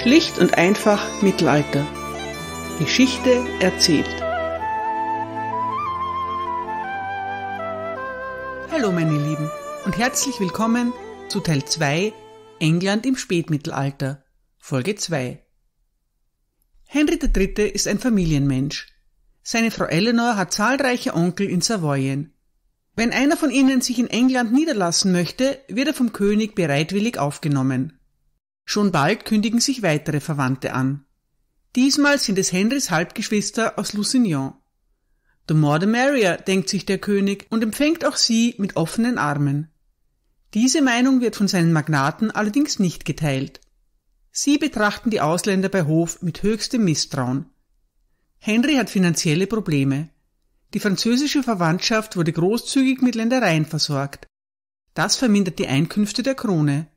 Schlicht und einfach Mittelalter. Geschichte erzählt. Hallo meine Lieben und herzlich willkommen zu Teil 2 England im Spätmittelalter, Folge 2. Henry III. ist ein Familienmensch. Seine Frau Eleanor hat zahlreiche Onkel in Savoyen. Wenn einer von ihnen sich in England niederlassen möchte, wird er vom König bereitwillig aufgenommen. Schon bald kündigen sich weitere Verwandte an. Diesmal sind es Henrys Halbgeschwister aus Lusignan. The more the merrier, denkt sich der König und empfängt auch sie mit offenen Armen. Diese Meinung wird von seinen Magnaten allerdings nicht geteilt. Sie betrachten die Ausländer bei Hof mit höchstem Misstrauen. Henry hat finanzielle Probleme. Die französische Verwandtschaft wurde großzügig mit Ländereien versorgt. Das vermindert die Einkünfte der Krone.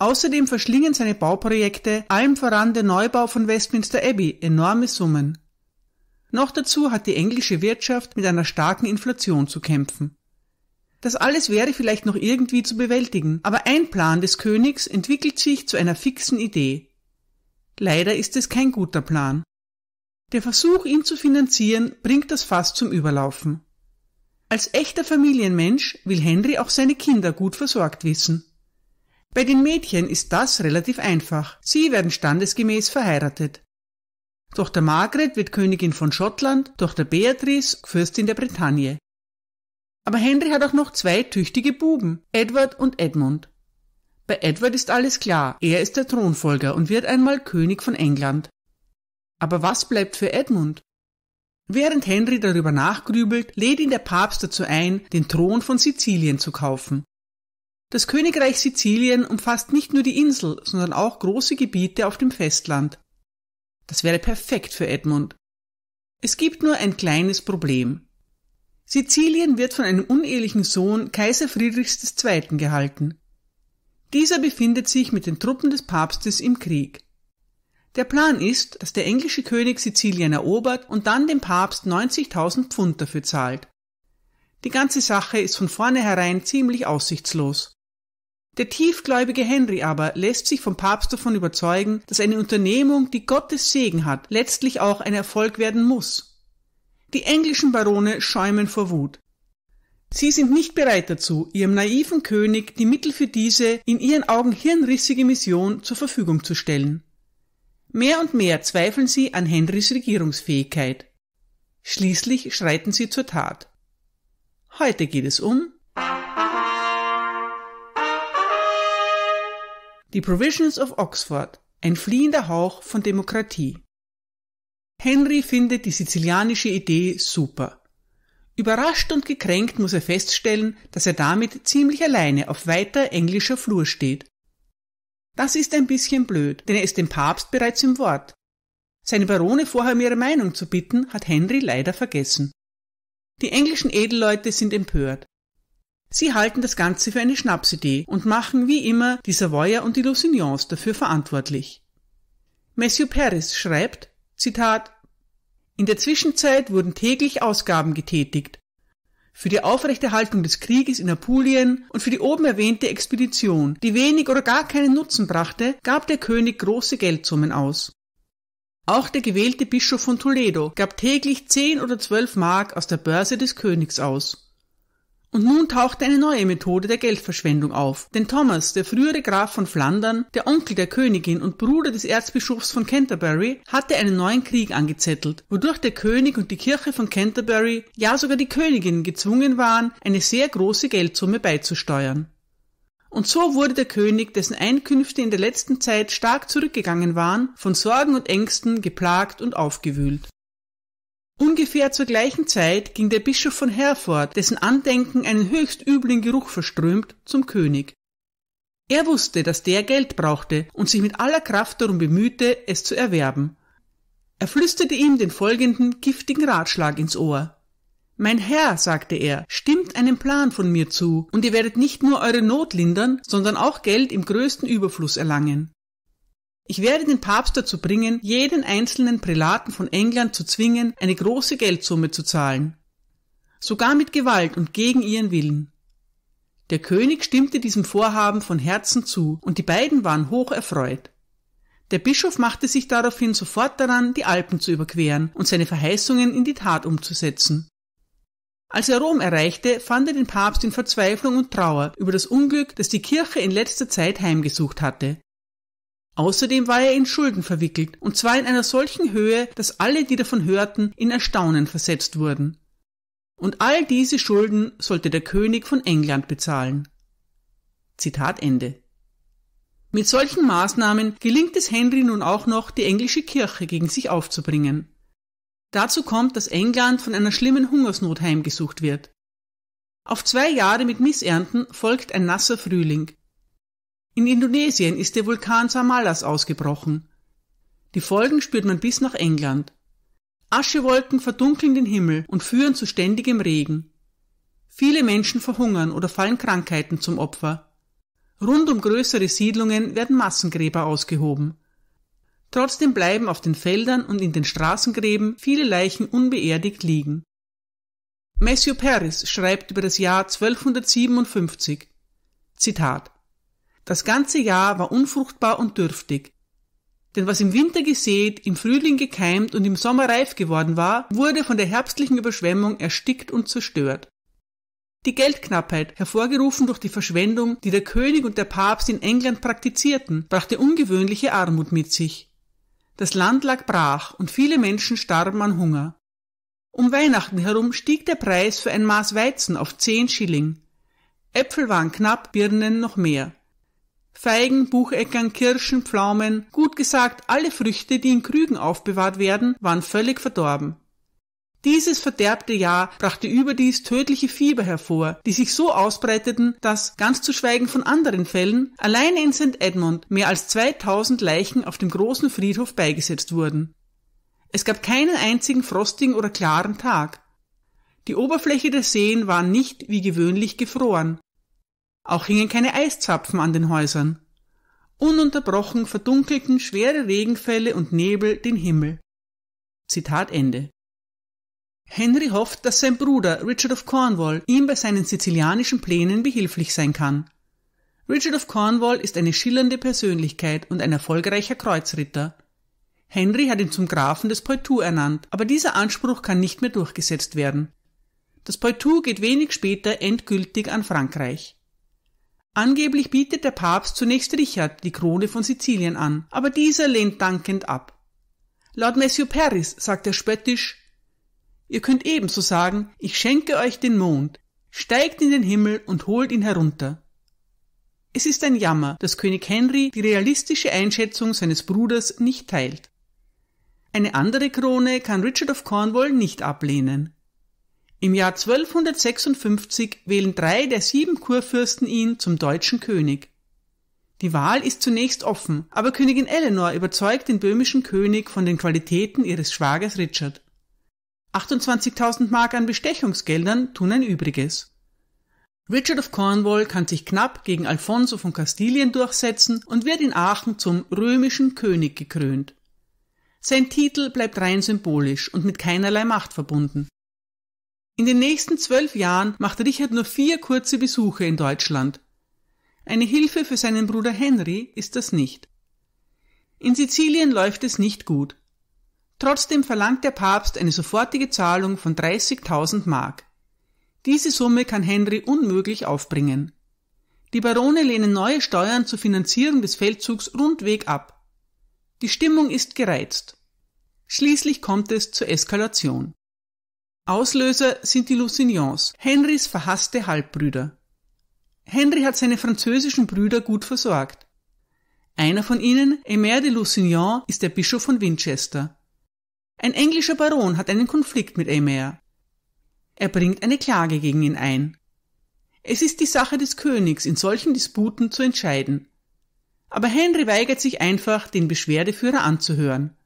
Außerdem verschlingen seine Bauprojekte, allem voran der Neubau von Westminster Abbey, enorme Summen. Noch dazu hat die englische Wirtschaft mit einer starken Inflation zu kämpfen. Das alles wäre vielleicht noch irgendwie zu bewältigen, aber ein Plan des Königs entwickelt sich zu einer fixen Idee. Leider ist es kein guter Plan. Der Versuch, ihn zu finanzieren, bringt das Fass zum Überlaufen. Als echter Familienmensch will Henry auch seine Kinder gut versorgt wissen. Bei den Mädchen ist das relativ einfach. Sie werden standesgemäß verheiratet. Tochter Margret wird Königin von Schottland, Tochter Beatrice Fürstin der Bretagne. Aber Henry hat auch noch zwei tüchtige Buben, Edward und Edmund. Bei Edward ist alles klar, er ist der Thronfolger und wird einmal König von England. Aber was bleibt für Edmund? Während Henry darüber nachgrübelt, lädt ihn der Papst dazu ein, den Thron von Sizilien zu kaufen. Das Königreich Sizilien umfasst nicht nur die Insel, sondern auch große Gebiete auf dem Festland. Das wäre perfekt für Edmund. Es gibt nur ein kleines Problem. Sizilien wird von einem unehelichen Sohn Kaiser Friedrichs II. gehalten. Dieser befindet sich mit den Truppen des Papstes im Krieg. Der Plan ist, dass der englische König Sizilien erobert und dann dem Papst 90.000 Pfund dafür zahlt. Die ganze Sache ist von vornherein ziemlich aussichtslos. Der tiefgläubige Henry aber lässt sich vom Papst davon überzeugen, dass eine Unternehmung, die Gottes Segen hat, letztlich auch ein Erfolg werden muss. Die englischen Barone schäumen vor Wut. Sie sind nicht bereit dazu, ihrem naiven König die Mittel für diese in ihren Augen hirnrissige Mission zur Verfügung zu stellen. Mehr und mehr zweifeln sie an Henrys Regierungsfähigkeit. Schließlich schreiten sie zur Tat. Heute geht es um Die Provisions of Oxford, ein fliehender Hauch von Demokratie. Henry findet die sizilianische Idee super. Überrascht und gekränkt muss er feststellen, dass er damit ziemlich alleine auf weiter englischer Flur steht. Das ist ein bisschen blöd, denn er ist dem Papst bereits im Wort. Seine Barone vorher um ihre Meinung zu bitten, hat Henry leider vergessen. Die englischen Edelleute sind empört. Sie halten das Ganze für eine Schnapsidee und machen wie immer die Savoyer und die Lusignans dafür verantwortlich. Matthew Paris schreibt, Zitat, In der Zwischenzeit wurden täglich Ausgaben getätigt. Für die Aufrechterhaltung des Krieges in Apulien und für die oben erwähnte Expedition, die wenig oder gar keinen Nutzen brachte, gab der König große Geldsummen aus. Auch der gewählte Bischof von Toledo gab täglich zehn oder zwölf Mark aus der Börse des Königs aus. Und nun tauchte eine neue Methode der Geldverschwendung auf. Denn Thomas, der frühere Graf von Flandern, der Onkel der Königin und Bruder des Erzbischofs von Canterbury, hatte einen neuen Krieg angezettelt, wodurch der König und die Kirche von Canterbury, ja sogar die Königin gezwungen waren, eine sehr große Geldsumme beizusteuern. Und so wurde der König, dessen Einkünfte in der letzten Zeit stark zurückgegangen waren, von Sorgen und Ängsten geplagt und aufgewühlt. Ungefähr zur gleichen Zeit ging der Bischof von Herford, dessen Andenken einen höchst üblen Geruch verströmt, zum König. Er wusste, dass der Geld brauchte und sich mit aller Kraft darum bemühte, es zu erwerben. Er flüsterte ihm den folgenden giftigen Ratschlag ins Ohr. Mein Herr, sagte er, stimmt einem Plan von mir zu, und ihr werdet nicht nur eure Not lindern, sondern auch Geld im größten Überfluss erlangen. Ich werde den Papst dazu bringen, jeden einzelnen Prälaten von England zu zwingen, eine große Geldsumme zu zahlen. Sogar mit Gewalt und gegen ihren Willen. Der König stimmte diesem Vorhaben von Herzen zu, und die beiden waren hoch erfreut. Der Bischof machte sich daraufhin sofort daran, die Alpen zu überqueren und seine Verheißungen in die Tat umzusetzen. Als er Rom erreichte, fand er den Papst in Verzweiflung und Trauer über das Unglück, das die Kirche in letzter Zeit heimgesucht hatte. Außerdem war er in Schulden verwickelt, und zwar in einer solchen Höhe, dass alle, die davon hörten, in Erstaunen versetzt wurden. Und all diese Schulden sollte der König von England bezahlen. Zitat Ende. Mit solchen Maßnahmen gelingt es Henry nun auch noch, die englische Kirche gegen sich aufzubringen. Dazu kommt, dass England von einer schlimmen Hungersnot heimgesucht wird. Auf zwei Jahre mit Missernten folgt ein nasser Frühling. In Indonesien ist der Vulkan Samalas ausgebrochen. Die Folgen spürt man bis nach England. Aschewolken verdunkeln den Himmel und führen zu ständigem Regen. Viele Menschen verhungern oder fallen Krankheiten zum Opfer. Rund um größere Siedlungen werden Massengräber ausgehoben. Trotzdem bleiben auf den Feldern und in den Straßengräben viele Leichen unbeerdigt liegen. Matthew Paris schreibt über das Jahr 1257 Zitat das ganze Jahr war unfruchtbar und dürftig. Denn was im Winter gesät, im Frühling gekeimt und im Sommer reif geworden war, wurde von der herbstlichen Überschwemmung erstickt und zerstört. Die Geldknappheit, hervorgerufen durch die Verschwendung, die der König und der Papst in England praktizierten, brachte ungewöhnliche Armut mit sich. Das Land lag brach und viele Menschen starben an Hunger. Um Weihnachten herum stieg der Preis für ein Maß Weizen auf zehn Schilling. Äpfel waren knapp, Birnen noch mehr. Feigen, Bucheckern, Kirschen, Pflaumen, gut gesagt alle Früchte, die in Krügen aufbewahrt werden, waren völlig verdorben. Dieses verderbte Jahr brachte überdies tödliche Fieber hervor, die sich so ausbreiteten, dass, ganz zu schweigen von anderen Fällen, allein in St. Edmund mehr als 2000 Leichen auf dem großen Friedhof beigesetzt wurden. Es gab keinen einzigen frostigen oder klaren Tag. Die Oberfläche der Seen war nicht wie gewöhnlich gefroren. Auch hingen keine Eiszapfen an den Häusern. Ununterbrochen verdunkelten schwere Regenfälle und Nebel den Himmel. Zitat Ende. Henry hofft, dass sein Bruder Richard of Cornwall ihm bei seinen sizilianischen Plänen behilflich sein kann. Richard of Cornwall ist eine schillernde Persönlichkeit und ein erfolgreicher Kreuzritter. Henry hat ihn zum Grafen des Poitou ernannt, aber dieser Anspruch kann nicht mehr durchgesetzt werden. Das Poitou geht wenig später endgültig an Frankreich. Angeblich bietet der Papst zunächst Richard die Krone von Sizilien an, aber dieser lehnt dankend ab. Laut Matthew Paris sagt er spöttisch, Ihr könnt ebenso sagen, ich schenke euch den Mond, steigt in den Himmel und holt ihn herunter. Es ist ein Jammer, dass König Henry die realistische Einschätzung seines Bruders nicht teilt. Eine andere Krone kann Richard of Cornwall nicht ablehnen. Im Jahr 1256 wählen drei der sieben Kurfürsten ihn zum deutschen König. Die Wahl ist zunächst offen, aber Königin Eleanor überzeugt den böhmischen König von den Qualitäten ihres Schwagers Richard. 28.000 Mark an Bestechungsgeldern tun ein Übriges. Richard of Cornwall kann sich knapp gegen Alfonso von Kastilien durchsetzen und wird in Aachen zum römischen König gekrönt. Sein Titel bleibt rein symbolisch und mit keinerlei Macht verbunden. In den nächsten zwölf Jahren macht Richard nur vier kurze Besuche in Deutschland. Eine Hilfe für seinen Bruder Henry ist das nicht. In Sizilien läuft es nicht gut. Trotzdem verlangt der Papst eine sofortige Zahlung von 30.000 Mark. Diese Summe kann Henry unmöglich aufbringen. Die Barone lehnen neue Steuern zur Finanzierung des Feldzugs rundweg ab. Die Stimmung ist gereizt. Schließlich kommt es zur Eskalation. Auslöser sind die Lusignans, Henrys verhasste Halbbrüder. Henry hat seine französischen Brüder gut versorgt. Einer von ihnen, Emer de Lusignan, ist der Bischof von Winchester. Ein englischer Baron hat einen Konflikt mit Emer. Er bringt eine Klage gegen ihn ein. Es ist die Sache des Königs, in solchen Disputen zu entscheiden. Aber Henry weigert sich einfach, den Beschwerdeführer anzuhören.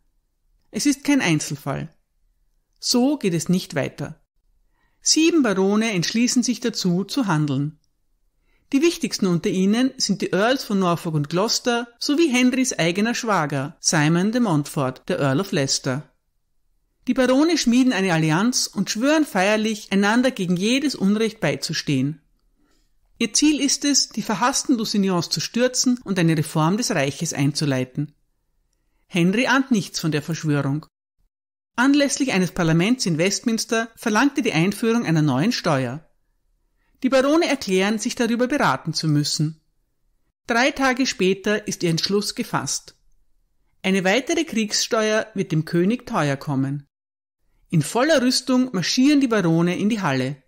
Es ist kein Einzelfall. So geht es nicht weiter. Sieben Barone entschließen sich dazu, zu handeln. Die wichtigsten unter ihnen sind die Earls von Norfolk und Gloucester sowie Henrys eigener Schwager, Simon de Montfort, der Earl of Leicester. Die Barone schmieden eine Allianz und schwören feierlich, einander gegen jedes Unrecht beizustehen. Ihr Ziel ist es, die verhassten Lusignans zu stürzen und eine Reform des Reiches einzuleiten. Henry ahnt nichts von der Verschwörung. Anlässlich eines Parlaments in Westminster verlangte die Einführung einer neuen Steuer. Die Barone erklären, sich darüber beraten zu müssen. Drei Tage später ist ihr Entschluss gefasst. Eine weitere Kriegssteuer wird dem König teuer kommen. In voller Rüstung marschieren die Barone in die Halle.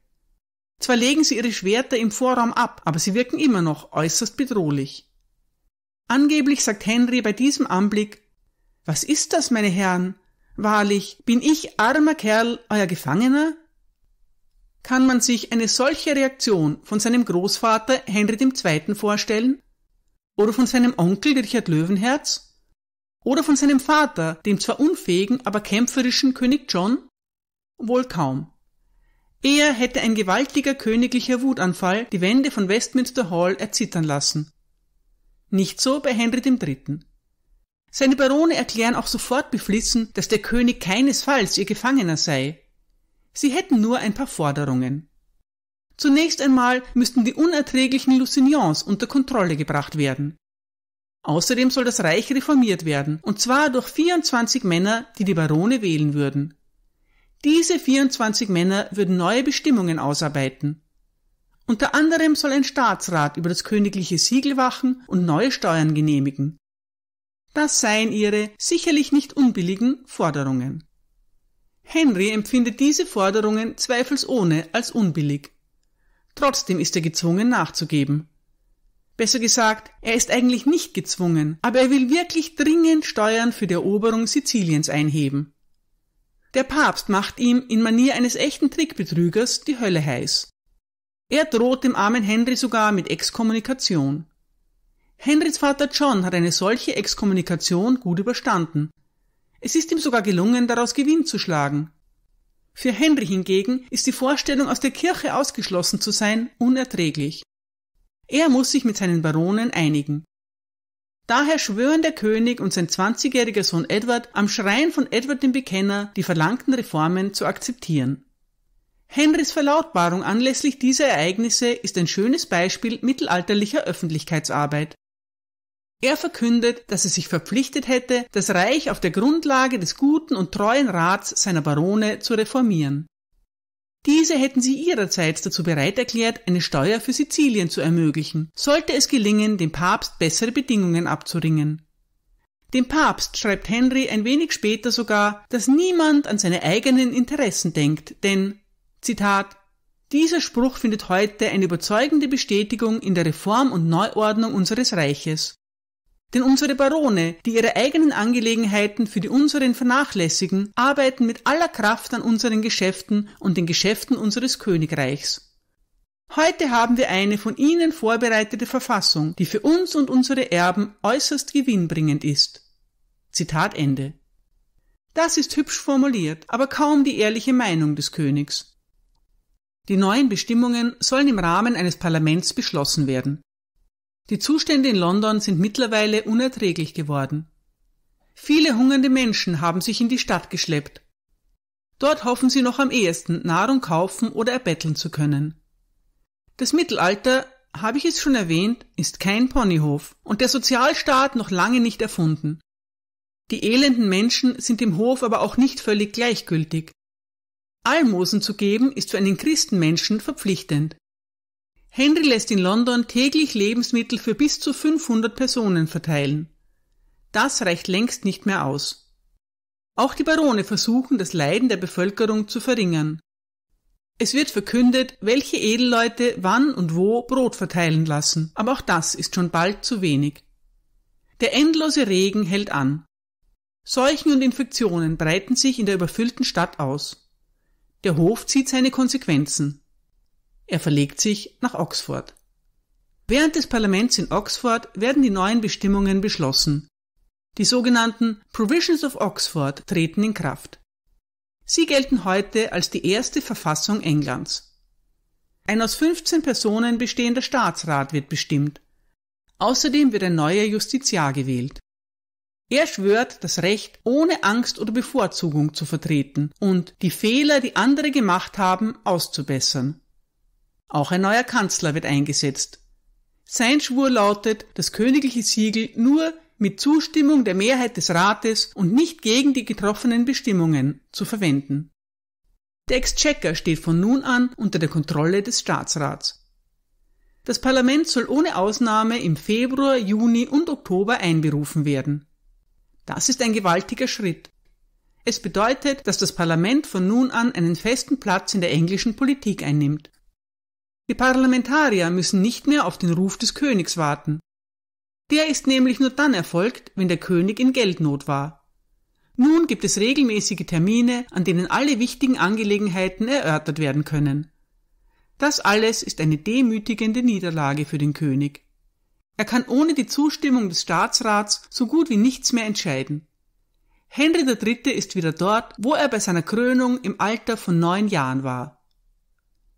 Zwar legen sie ihre Schwerter im Vorraum ab, aber sie wirken immer noch äußerst bedrohlich. Angeblich sagt Henry bei diesem Anblick Was ist das, meine Herren? Wahrlich, bin ich armer Kerl, euer Gefangener? Kann man sich eine solche Reaktion von seinem Großvater Henry II. vorstellen? Oder von seinem Onkel Richard Löwenherz? Oder von seinem Vater, dem zwar unfähigen, aber kämpferischen König John? Wohl kaum. Eher hätte ein gewaltiger königlicher Wutanfall die Wände von Westminster Hall erzittern lassen. Nicht so bei Henry III. Seine Barone erklären auch sofort beflissen, dass der König keinesfalls ihr Gefangener sei. Sie hätten nur ein paar Forderungen. Zunächst einmal müssten die unerträglichen Lusignans unter Kontrolle gebracht werden. Außerdem soll das Reich reformiert werden, und zwar durch 24 Männer, die die Barone wählen würden. Diese 24 Männer würden neue Bestimmungen ausarbeiten. Unter anderem soll ein Staatsrat über das königliche Siegel wachen und neue Steuern genehmigen. Das seien ihre sicherlich nicht unbilligen Forderungen. Henry empfindet diese Forderungen zweifelsohne als unbillig. Trotzdem ist er gezwungen nachzugeben. Besser gesagt, er ist eigentlich nicht gezwungen, aber er will wirklich dringend Steuern für die Eroberung Siziliens einheben. Der Papst macht ihm in Manier eines echten Trickbetrügers die Hölle heiß. Er droht dem armen Henry sogar mit Exkommunikation. Henrys Vater John hat eine solche Exkommunikation gut überstanden. Es ist ihm sogar gelungen, daraus Gewinn zu schlagen. Für Henry hingegen ist die Vorstellung, aus der Kirche ausgeschlossen zu sein, unerträglich. Er muss sich mit seinen Baronen einigen. Daher schwören der König und sein zwanzigjähriger Sohn Edward am Schrein von Edward dem Bekenner die verlangten Reformen zu akzeptieren. Henrys Verlautbarung anlässlich dieser Ereignisse ist ein schönes Beispiel mittelalterlicher Öffentlichkeitsarbeit. Er verkündet, dass er sich verpflichtet hätte, das Reich auf der Grundlage des guten und treuen Rats seiner Barone zu reformieren. Diese hätten sich ihrerseits dazu bereit erklärt, eine Steuer für Sizilien zu ermöglichen, sollte es gelingen, dem Papst bessere Bedingungen abzuringen. Dem Papst schreibt Henry ein wenig später sogar, dass niemand an seine eigenen Interessen denkt, denn Zitat dieser Spruch findet heute eine überzeugende Bestätigung in der Reform und Neuordnung unseres Reiches. Denn unsere Barone, die ihre eigenen Angelegenheiten für die unseren vernachlässigen, arbeiten mit aller Kraft an unseren Geschäften und den Geschäften unseres Königreichs. Heute haben wir eine von Ihnen vorbereitete Verfassung, die für uns und unsere Erben äußerst gewinnbringend ist. Zitat Ende. Das ist hübsch formuliert, aber kaum die ehrliche Meinung des Königs. Die neuen Bestimmungen sollen im Rahmen eines Parlaments beschlossen werden. Die Zustände in London sind mittlerweile unerträglich geworden. Viele hungernde Menschen haben sich in die Stadt geschleppt. Dort hoffen sie noch am ehesten, Nahrung kaufen oder erbetteln zu können. Das Mittelalter, habe ich es schon erwähnt, ist kein Ponyhof und der Sozialstaat noch lange nicht erfunden. Die elenden Menschen sind dem Hof aber auch nicht völlig gleichgültig. Almosen zu geben ist für einen Christenmenschen verpflichtend. Henry lässt in London täglich Lebensmittel für bis zu 500 Personen verteilen. Das reicht längst nicht mehr aus. Auch die Barone versuchen, das Leiden der Bevölkerung zu verringern. Es wird verkündet, welche Edelleute wann und wo Brot verteilen lassen, aber auch das ist schon bald zu wenig. Der endlose Regen hält an. Seuchen und Infektionen breiten sich in der überfüllten Stadt aus. Der Hof zieht seine Konsequenzen. Er verlegt sich nach Oxford. Während des Parlaments in Oxford werden die neuen Bestimmungen beschlossen. Die sogenannten Provisions of Oxford treten in Kraft. Sie gelten heute als die erste Verfassung Englands. Ein aus 15 Personen bestehender Staatsrat wird bestimmt. Außerdem wird ein neuer Justiziar gewählt. Er schwört, das Recht ohne Angst oder Bevorzugung zu vertreten und die Fehler, die andere gemacht haben, auszubessern. Auch ein neuer Kanzler wird eingesetzt. Sein Schwur lautet, das königliche Siegel nur mit Zustimmung der Mehrheit des Rates und nicht gegen die getroffenen Bestimmungen zu verwenden. Der Exchequer steht von nun an unter der Kontrolle des Staatsrats. Das Parlament soll ohne Ausnahme im Februar, Juni und Oktober einberufen werden. Das ist ein gewaltiger Schritt. Es bedeutet, dass das Parlament von nun an einen festen Platz in der englischen Politik einnimmt. Die Parlamentarier müssen nicht mehr auf den Ruf des Königs warten. Der ist nämlich nur dann erfolgt, wenn der König in Geldnot war. Nun gibt es regelmäßige Termine, an denen alle wichtigen Angelegenheiten erörtert werden können. Das alles ist eine demütigende Niederlage für den König. Er kann ohne die Zustimmung des Staatsrats so gut wie nichts mehr entscheiden. Henry III. ist wieder dort, wo er bei seiner Krönung im Alter von neun Jahren war.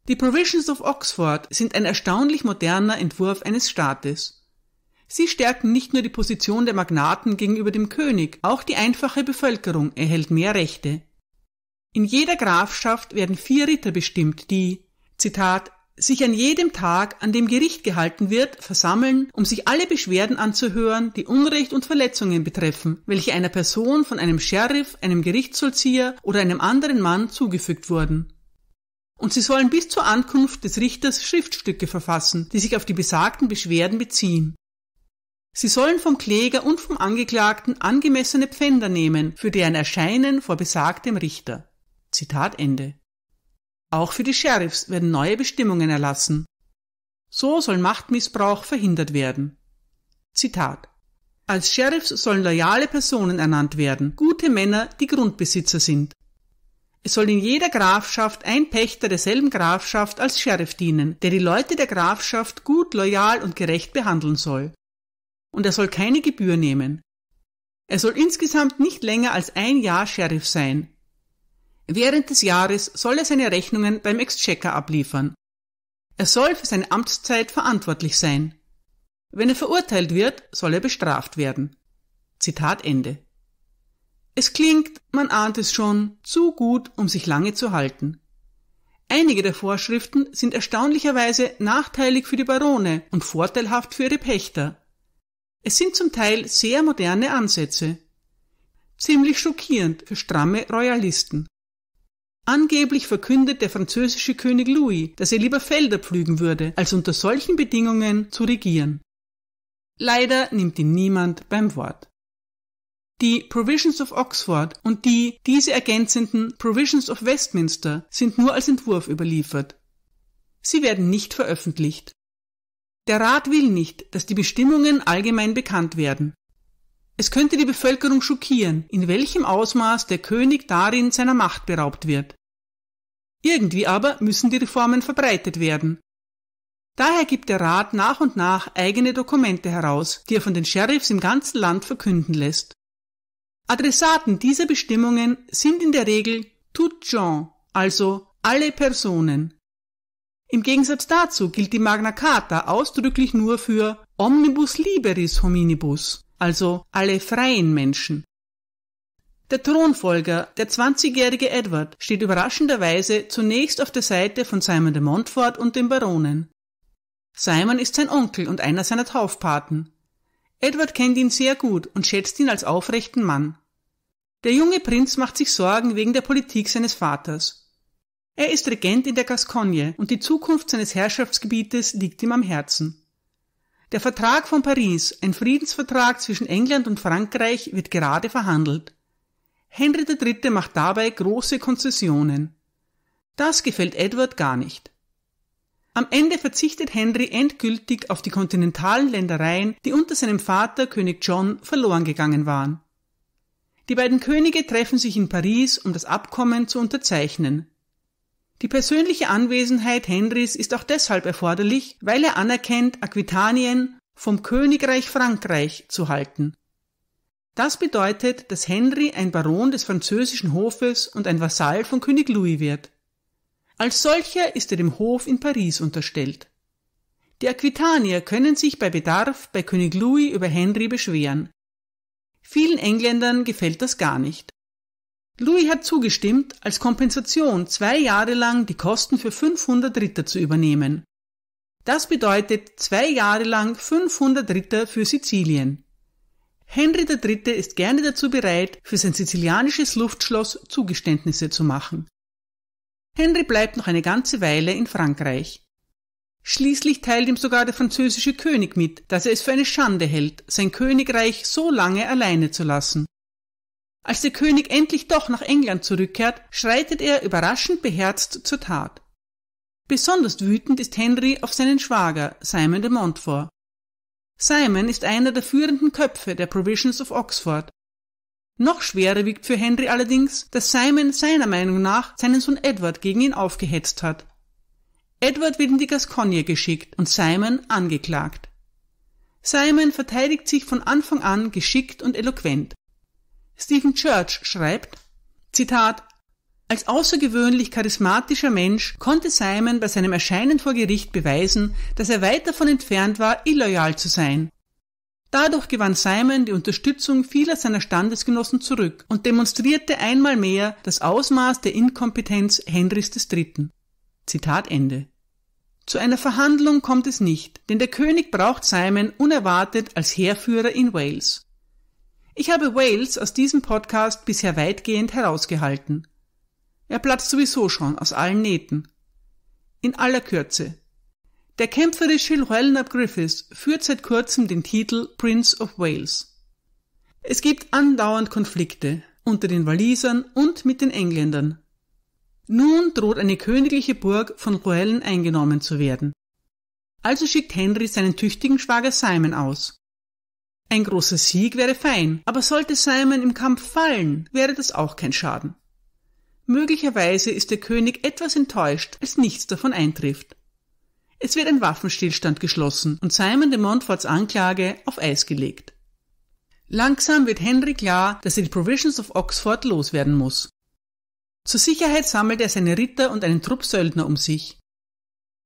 Die Provisions of Oxford sind ein erstaunlich moderner Entwurf eines Staates. Sie stärken nicht nur die Position der Magnaten gegenüber dem König, auch die einfache Bevölkerung erhält mehr Rechte. In jeder Grafschaft werden vier Ritter bestimmt, die, Zitat, sich an jedem Tag, an dem Gericht gehalten wird, versammeln, um sich alle Beschwerden anzuhören, die Unrecht und Verletzungen betreffen, welche einer Person von einem Sheriff, einem Gerichtsvollzieher oder einem anderen Mann zugefügt wurden und sie sollen bis zur Ankunft des Richters Schriftstücke verfassen, die sich auf die besagten Beschwerden beziehen. Sie sollen vom Kläger und vom Angeklagten angemessene Pfänder nehmen für deren Erscheinen vor besagtem Richter. Zitat Ende. Auch für die Sheriffs werden neue Bestimmungen erlassen. So soll Machtmissbrauch verhindert werden. Zitat Als Sheriffs sollen loyale Personen ernannt werden, gute Männer, die Grundbesitzer sind. Es soll in jeder Grafschaft ein Pächter derselben Grafschaft als Sheriff dienen, der die Leute der Grafschaft gut, loyal und gerecht behandeln soll. Und er soll keine Gebühr nehmen. Er soll insgesamt nicht länger als ein Jahr Sheriff sein. Während des Jahres soll er seine Rechnungen beim Exchequer abliefern. Er soll für seine Amtszeit verantwortlich sein. Wenn er verurteilt wird, soll er bestraft werden. Zitat Ende. Es klingt, man ahnt es schon, zu gut, um sich lange zu halten. Einige der Vorschriften sind erstaunlicherweise nachteilig für die Barone und vorteilhaft für ihre Pächter. Es sind zum Teil sehr moderne Ansätze. Ziemlich schockierend für stramme Royalisten. Angeblich verkündet der französische König Louis, dass er lieber Felder pflügen würde, als unter solchen Bedingungen zu regieren. Leider nimmt ihn niemand beim Wort. Die Provisions of Oxford und die diese ergänzenden Provisions of Westminster sind nur als Entwurf überliefert. Sie werden nicht veröffentlicht. Der Rat will nicht, dass die Bestimmungen allgemein bekannt werden. Es könnte die Bevölkerung schockieren, in welchem Ausmaß der König darin seiner Macht beraubt wird. Irgendwie aber müssen die Reformen verbreitet werden. Daher gibt der Rat nach und nach eigene Dokumente heraus, die er von den Sheriffs im ganzen Land verkünden lässt. Adressaten dieser Bestimmungen sind in der Regel tout gens, also alle Personen. Im Gegensatz dazu gilt die Magna Carta ausdrücklich nur für omnibus liberis hominibus, also alle freien Menschen. Der Thronfolger, der 20-jährige Edward, steht überraschenderweise zunächst auf der Seite von Simon de Montfort und dem Baronen. Simon ist sein Onkel und einer seiner Taufpaten. Edward kennt ihn sehr gut und schätzt ihn als aufrechten Mann. Der junge Prinz macht sich Sorgen wegen der Politik seines Vaters. Er ist Regent in der Gascogne und die Zukunft seines Herrschaftsgebietes liegt ihm am Herzen. Der Vertrag von Paris, ein Friedensvertrag zwischen England und Frankreich, wird gerade verhandelt. Henry III. macht dabei große Konzessionen. Das gefällt Edward gar nicht. Am Ende verzichtet Henry endgültig auf die kontinentalen Ländereien, die unter seinem Vater König John verloren gegangen waren. Die beiden Könige treffen sich in Paris, um das Abkommen zu unterzeichnen. Die persönliche Anwesenheit Henrys ist auch deshalb erforderlich, weil er anerkennt, Aquitanien vom Königreich Frankreich zu halten. Das bedeutet, dass Henry ein Baron des französischen Hofes und ein Vasall von König Louis wird. Als solcher ist er dem Hof in Paris unterstellt. Die Aquitanier können sich bei Bedarf bei König Louis über Henry beschweren. Vielen Engländern gefällt das gar nicht. Louis hat zugestimmt, als Kompensation zwei Jahre lang die Kosten für 500 Ritter zu übernehmen. Das bedeutet zwei Jahre lang 500 Ritter für Sizilien. Henry III. ist gerne dazu bereit, für sein sizilianisches Luftschloss Zugeständnisse zu machen. Henry bleibt noch eine ganze Weile in Frankreich. Schließlich teilt ihm sogar der französische König mit, dass er es für eine Schande hält, sein Königreich so lange alleine zu lassen. Als der König endlich doch nach England zurückkehrt, schreitet er überraschend beherzt zur Tat. Besonders wütend ist Henry auf seinen Schwager, Simon de Montfort. Simon ist einer der führenden Köpfe der Provisions of Oxford. Noch schwerer wiegt für Henry allerdings, dass Simon seiner Meinung nach seinen Sohn Edward gegen ihn aufgehetzt hat Edward wird in die Gascogne geschickt und Simon angeklagt. Simon verteidigt sich von Anfang an geschickt und eloquent. Stephen Church schreibt, Zitat, als außergewöhnlich charismatischer Mensch konnte Simon bei seinem Erscheinen vor Gericht beweisen, dass er weit davon entfernt war, illoyal zu sein. Dadurch gewann Simon die Unterstützung vieler seiner Standesgenossen zurück und demonstrierte einmal mehr das Ausmaß der Inkompetenz Henrys III. Zitat Ende. Zu einer Verhandlung kommt es nicht, denn der König braucht Simon unerwartet als Heerführer in Wales. Ich habe Wales aus diesem Podcast bisher weitgehend herausgehalten. Er platzt sowieso schon aus allen Nähten. In aller Kürze. Der kämpferische Llewellyn Griffiths führt seit kurzem den Titel Prince of Wales. Es gibt andauernd Konflikte unter den Walisern und mit den Engländern. Nun droht eine königliche Burg von Ruellen eingenommen zu werden. Also schickt Henry seinen tüchtigen Schwager Simon aus. Ein großer Sieg wäre fein, aber sollte Simon im Kampf fallen, wäre das auch kein Schaden. Möglicherweise ist der König etwas enttäuscht, als nichts davon eintrifft. Es wird ein Waffenstillstand geschlossen und Simon de Montforts Anklage auf Eis gelegt. Langsam wird Henry klar, dass er die Provisions of Oxford loswerden muss. Zur Sicherheit sammelt er seine Ritter und einen Trupp Söldner um sich.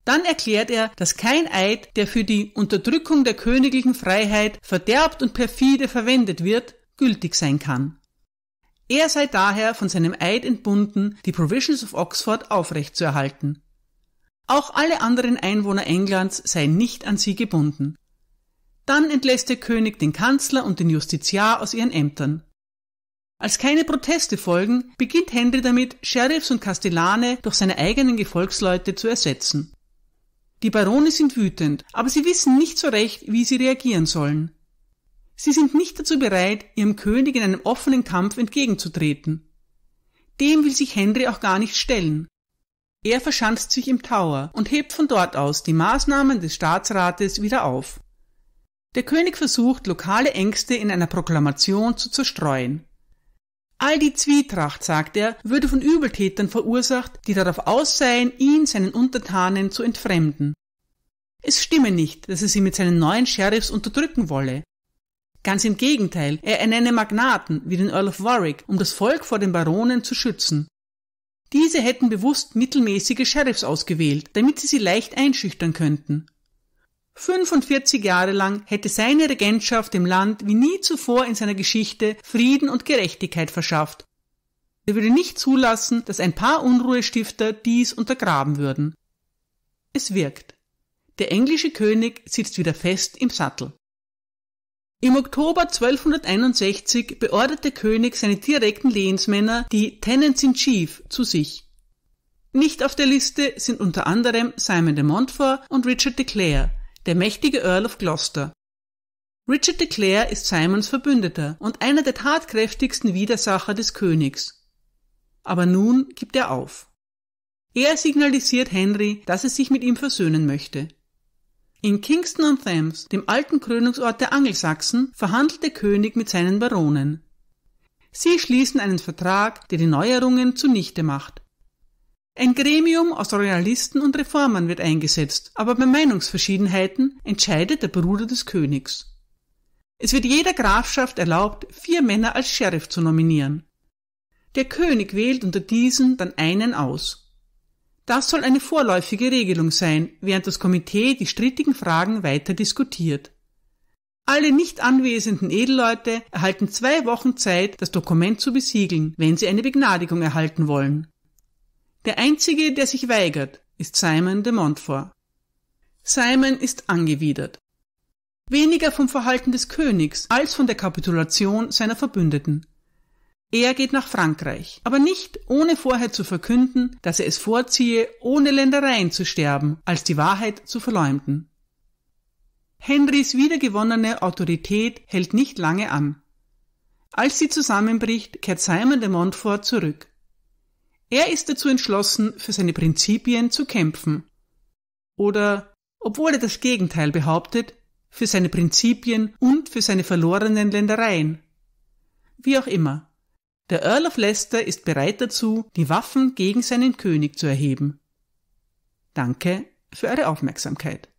Dann erklärt er, dass kein Eid, der für die Unterdrückung der königlichen Freiheit verderbt und perfide verwendet wird, gültig sein kann. Er sei daher von seinem Eid entbunden, die Provisions of Oxford aufrechtzuerhalten. Auch alle anderen Einwohner Englands seien nicht an sie gebunden. Dann entlässt der König den Kanzler und den Justiziar aus ihren Ämtern. Als keine Proteste folgen, beginnt Henry damit, Sheriffs und Kastellane durch seine eigenen Gefolgsleute zu ersetzen. Die Barone sind wütend, aber sie wissen nicht so recht, wie sie reagieren sollen. Sie sind nicht dazu bereit, ihrem König in einem offenen Kampf entgegenzutreten. Dem will sich Henry auch gar nicht stellen. Er verschanzt sich im Tower und hebt von dort aus die Maßnahmen des Staatsrates wieder auf. Der König versucht, lokale Ängste in einer Proklamation zu zerstreuen. All die Zwietracht, sagt er, würde von Übeltätern verursacht, die darauf ausseien, ihn seinen Untertanen zu entfremden. Es stimme nicht, dass er sie mit seinen neuen Sheriffs unterdrücken wolle. Ganz im Gegenteil, er ernenne Magnaten wie den Earl of Warwick, um das Volk vor den Baronen zu schützen. Diese hätten bewusst mittelmäßige Sheriffs ausgewählt, damit sie sie leicht einschüchtern könnten. 45 Jahre lang hätte seine Regentschaft dem Land wie nie zuvor in seiner Geschichte Frieden und Gerechtigkeit verschafft. Er würde nicht zulassen, dass ein paar Unruhestifter dies untergraben würden. Es wirkt. Der englische König sitzt wieder fest im Sattel. Im Oktober 1261 beordert der König seine direkten Lehnsmänner, die Tenants in Chief, zu sich. Nicht auf der Liste sind unter anderem Simon de Montfort und Richard de Clare, der mächtige Earl of Gloucester. Richard de Clare ist Simons Verbündeter und einer der tatkräftigsten Widersacher des Königs. Aber nun gibt er auf. Er signalisiert Henry, dass er sich mit ihm versöhnen möchte. In Kingston on Thames, dem alten Krönungsort der Angelsachsen, verhandelt der König mit seinen Baronen. Sie schließen einen Vertrag, der die Neuerungen zunichte macht ein Gremium aus Royalisten und Reformern wird eingesetzt, aber bei Meinungsverschiedenheiten entscheidet der Bruder des Königs. Es wird jeder Grafschaft erlaubt, vier Männer als Sheriff zu nominieren. Der König wählt unter diesen dann einen aus. Das soll eine vorläufige Regelung sein, während das Komitee die strittigen Fragen weiter diskutiert. Alle nicht anwesenden Edelleute erhalten zwei Wochen Zeit, das Dokument zu besiegeln, wenn sie eine Begnadigung erhalten wollen. Der einzige, der sich weigert, ist Simon de Montfort. Simon ist angewidert. Weniger vom Verhalten des Königs als von der Kapitulation seiner Verbündeten. Er geht nach Frankreich, aber nicht ohne vorher zu verkünden, dass er es vorziehe, ohne Ländereien zu sterben, als die Wahrheit zu verleumden. Henrys wiedergewonnene Autorität hält nicht lange an. Als sie zusammenbricht, kehrt Simon de Montfort zurück. Er ist dazu entschlossen, für seine Prinzipien zu kämpfen. Oder, obwohl er das Gegenteil behauptet, für seine Prinzipien und für seine verlorenen Ländereien. Wie auch immer. Der Earl of Leicester ist bereit dazu, die Waffen gegen seinen König zu erheben. Danke für eure Aufmerksamkeit.